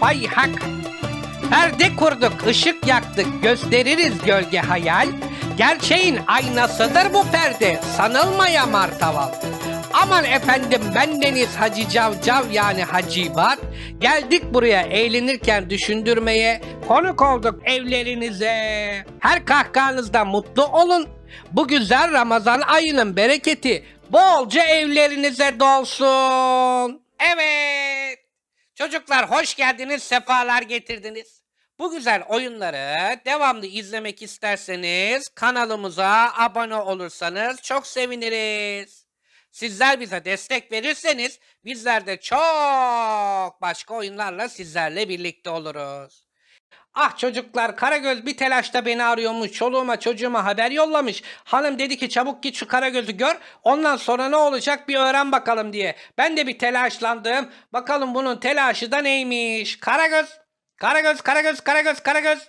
Bay Hak. Perde kurduk, ışık yaktık, gösteririz gölge hayal. Gerçeğin aynasıdır bu perde, sanılmaya martaval. Aman efendim ben Deniz Hacı Cavcav yani Hacivat. Geldik buraya eğlenirken düşündürmeye, konuk olduk evlerinize. Her kahkahanızda mutlu olun. Bu güzel Ramazan ayının bereketi bolca evlerinize dolsun. Evet. Çocuklar hoş geldiniz, sefalar getirdiniz. Bu güzel oyunları devamlı izlemek isterseniz kanalımıza abone olursanız çok seviniriz. Sizler bize destek verirseniz bizler de çok başka oyunlarla sizlerle birlikte oluruz. Ah çocuklar Karagöz bir telaşta beni arıyormuş. Çoluğuma çocuğuma haber yollamış. Hanım dedi ki çabuk git şu Karagöz'ü gör. Ondan sonra ne olacak bir öğren bakalım diye. Ben de bir telaşlandım. Bakalım bunun telaşı da neymiş. Karagöz. Karagöz, Karagöz, Karagöz, Karagöz.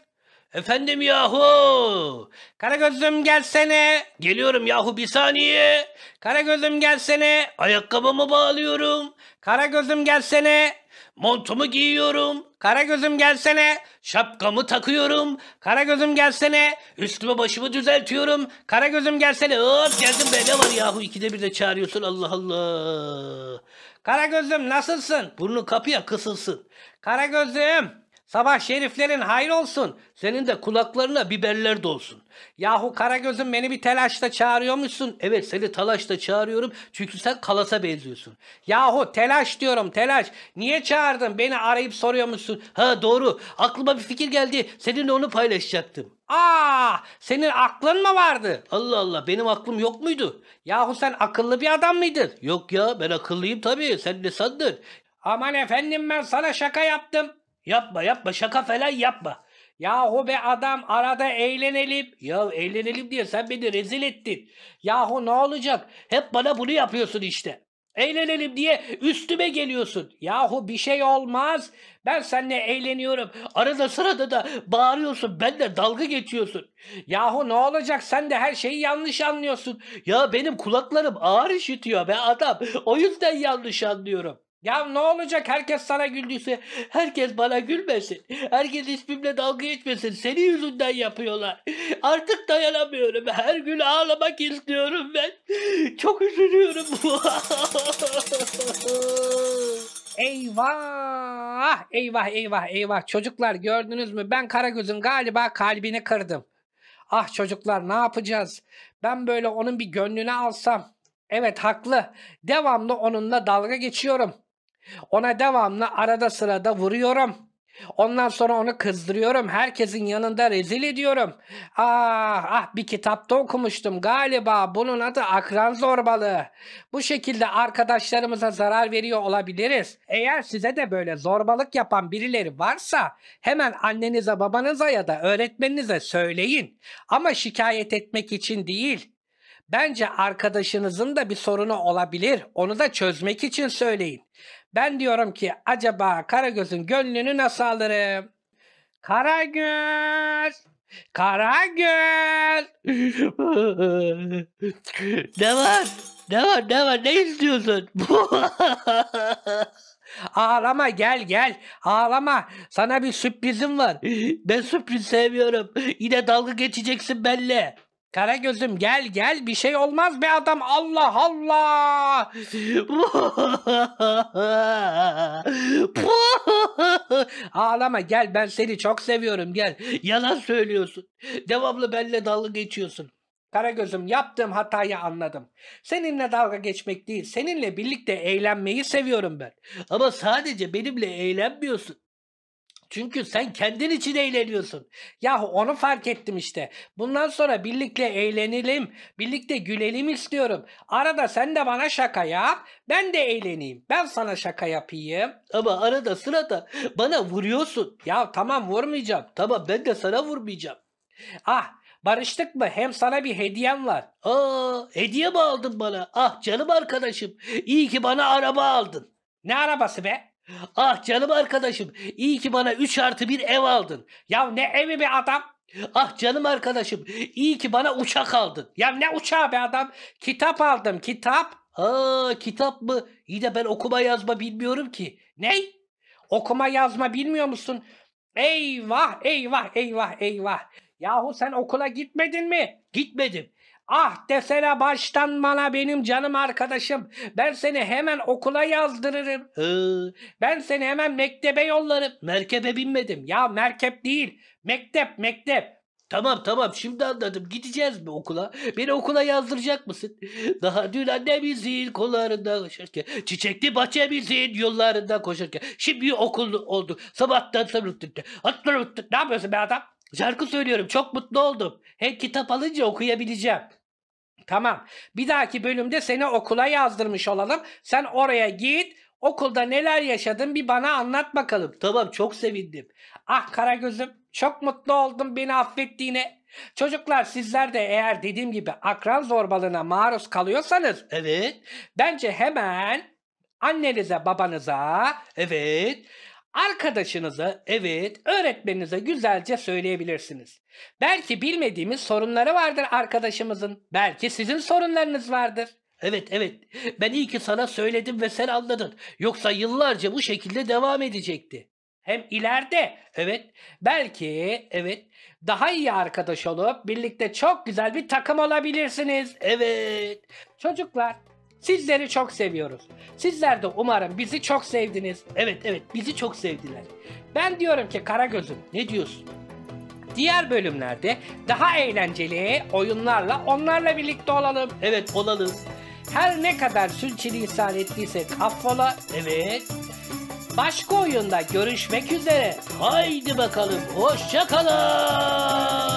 Efendim yahu. Karagözüm gelsene. Geliyorum yahu bir saniye. Karagözüm gelsene. Ayakkabımı bağlıyorum. Karagözüm gelsene. Montumu giyiyorum. Karagözüm gelsene. Şapkamı takıyorum. Karagözüm gelsene. Üstümü başımı düzeltiyorum. Karagözüm gelsene. Hop geldim be ne var yahu ikide bir de çağırıyorsun Allah Allah. Karagözüm nasılsın? Burnu kapıya kısılsın. Karagözüm. Sabah şeriflerin hayır olsun. Senin de kulaklarına biberler dolsun. Yahu Karagöz'ün beni bir telaşla çağırıyormuşsun. Evet seni telaşla çağırıyorum. Çünkü sen kalasa benziyorsun. Yahu telaş diyorum telaş. Niye çağırdın? Beni arayıp soruyormuşsun. Ha doğru. Aklıma bir fikir geldi. Seninle onu paylaşacaktım. Aa, senin aklın mı vardı? Allah Allah benim aklım yok muydu? Yahu sen akıllı bir adam mıydın? Yok ya ben akıllıyım tabii. Sen ne sandın? Aman efendim ben sana şaka yaptım. Yapma yapma şaka falan yapma. Yahu be adam arada eğlenelim. Ya eğlenelim diye sen beni rezil ettin. Yahu ne olacak? Hep bana bunu yapıyorsun işte. Eğlenelim diye üstüme geliyorsun. Yahu bir şey olmaz. Ben seninle eğleniyorum. Arada sırada da bağırıyorsun. Ben de dalga geçiyorsun. Yahu ne olacak? Sen de her şeyi yanlış anlıyorsun. Ya benim kulaklarım ağır işitiyor be adam. O yüzden yanlış anlıyorum. Ya ne olacak herkes sana güldüyse, herkes bana gülmesin, herkes ismimle dalga geçmesin, senin yüzünden yapıyorlar. Artık dayanamıyorum, her gün ağlamak istiyorum ben. Çok üzülüyorum. eyvah, eyvah, eyvah, eyvah. Çocuklar gördünüz mü? Ben Karagöz'ün galiba kalbini kırdım. Ah çocuklar ne yapacağız? Ben böyle onun bir gönlünü alsam. Evet haklı. Devamlı onunla dalga geçiyorum. Ona devamlı arada sırada vuruyorum. Ondan sonra onu kızdırıyorum. Herkesin yanında rezil ediyorum. Ah ah bir kitapta okumuştum galiba bunun adı akran zorbalığı. Bu şekilde arkadaşlarımıza zarar veriyor olabiliriz. Eğer size de böyle zorbalık yapan birileri varsa hemen annenize babanıza ya da öğretmeninize söyleyin. Ama şikayet etmek için değil. Bence arkadaşınızın da bir sorunu olabilir. Onu da çözmek için söyleyin. Ben diyorum ki acaba Karagöz'ün gönlünü nasıl alırım? Karagöz! Karagöz! ne var? Ne var? Ne var? Ne istiyorsun? Ağlama gel gel. Ağlama. Sana bir sürprizim var. Ben sürpriz sevmiyorum. Yine dalga geçeceksin benimle. Kara gözüm gel gel bir şey olmaz be adam Allah Allah. Ağlama gel ben seni çok seviyorum gel. Yalan söylüyorsun. Devamlı benimle dalga geçiyorsun. Kara gözüm yaptığım hatayı anladım. Seninle dalga geçmek değil, seninle birlikte eğlenmeyi seviyorum ben. Ama sadece benimle eğlenmiyorsun. Çünkü sen kendin için eğleniyorsun. Ya onu fark ettim işte. Bundan sonra birlikte eğlenelim, birlikte gülelim istiyorum. Arada sen de bana şaka yap, ben de eğleneyim. Ben sana şaka yapayım. Ama arada sırada bana vuruyorsun. Ya tamam vurmayacağım. Tamam ben de sana vurmayacağım. Ah barıştık mı? Hem sana bir hediyem var. Aa, hediye mi aldın bana? Ah canım arkadaşım. İyi ki bana araba aldın. Ne arabası be? Ah canım arkadaşım iyi ki bana 3 artı bir ev aldın. Ya ne evi be adam? Ah canım arkadaşım iyi ki bana uçak aldın. Ya ne uçağı be adam? Kitap aldım kitap. Ha kitap mı? İyi de ben okuma yazma bilmiyorum ki. ne? Okuma yazma bilmiyor musun? Eyvah eyvah eyvah eyvah. Yahu sen okula gitmedin mi? Gitmedim. Ah desene baştan bana benim canım arkadaşım. Ben seni hemen okula yazdırırım. Hı, ben seni hemen mektebe yollarım. Merkebe binmedim. Ya merkep değil. Mektep mektep. Tamam tamam şimdi anladım. Gideceğiz mi okula? Beni okula yazdıracak mısın? Daha dün annemizin kollarında koşarken, çiçekli bahçemizin yollarında koşarken. Şimdi okul oldu. Sabahtan sabırlıkta. Ne yapıyorsun be adam? Şarkı söylüyorum çok mutlu oldum. Hem kitap alınca okuyabileceğim. Tamam. Bir dahaki bölümde seni okula yazdırmış olalım. Sen oraya git. Okulda neler yaşadın bir bana anlat bakalım. Tamam çok sevindim. Ah kara gözüm çok mutlu oldum beni affettiğine. Çocuklar sizler de eğer dediğim gibi akran zorbalığına maruz kalıyorsanız evet bence hemen annenize babanıza evet Arkadaşınıza, evet, öğretmeninize güzelce söyleyebilirsiniz. Belki bilmediğimiz sorunları vardır arkadaşımızın. Belki sizin sorunlarınız vardır. Evet evet ben iyi ki sana söyledim ve sen anladın. Yoksa yıllarca bu şekilde devam edecekti. Hem ileride evet belki evet daha iyi arkadaş olup birlikte çok güzel bir takım olabilirsiniz. Evet çocuklar Sizleri çok seviyoruz. Sizler de umarım bizi çok sevdiniz. Evet evet bizi çok sevdiler. Ben diyorum ki Karagöz'üm ne diyorsun? Diğer bölümlerde daha eğlenceli oyunlarla onlarla birlikte olalım. Evet olalım. Her ne kadar sürçülisan ettiyse affola. Evet. Başka oyunda görüşmek üzere. Haydi bakalım. Hoşçakalın.